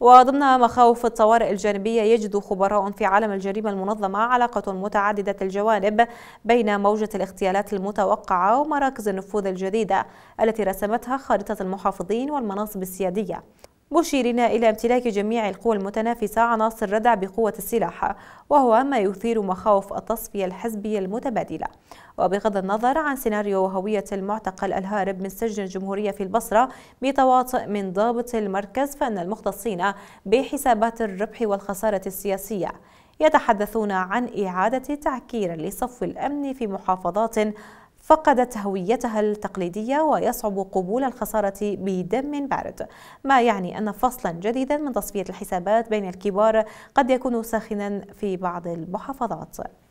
وضمن مخاوف الطوارئ الجانبية يجد خبراء في عالم الجريمة المنظمة علاقة متعددة الجوانب بين موجة الاغتيالات المتوقعة ومراكز النفوذ الجديدة التي رسمتها خارطة المحافظين والمناصب السيادية مشيرين إلى امتلاك جميع القوى المتنافسة عناصر ردع بقوة السلاح وهو ما يثير مخاوف التصفية الحزبية المتبادلة وبغض النظر عن سيناريو هوية المعتقل الهارب من سجن الجمهورية في البصرة بتواطئ من ضابط المركز فإن المختصين بحسابات الربح والخسارة السياسية يتحدثون عن إعادة تعكير لصف الأمن في محافظات فقدت هويتها التقليدية ويصعب قبول الخسارة بدم بارد ما يعني أن فصلا جديدا من تصفية الحسابات بين الكبار قد يكون ساخنا في بعض المحافظات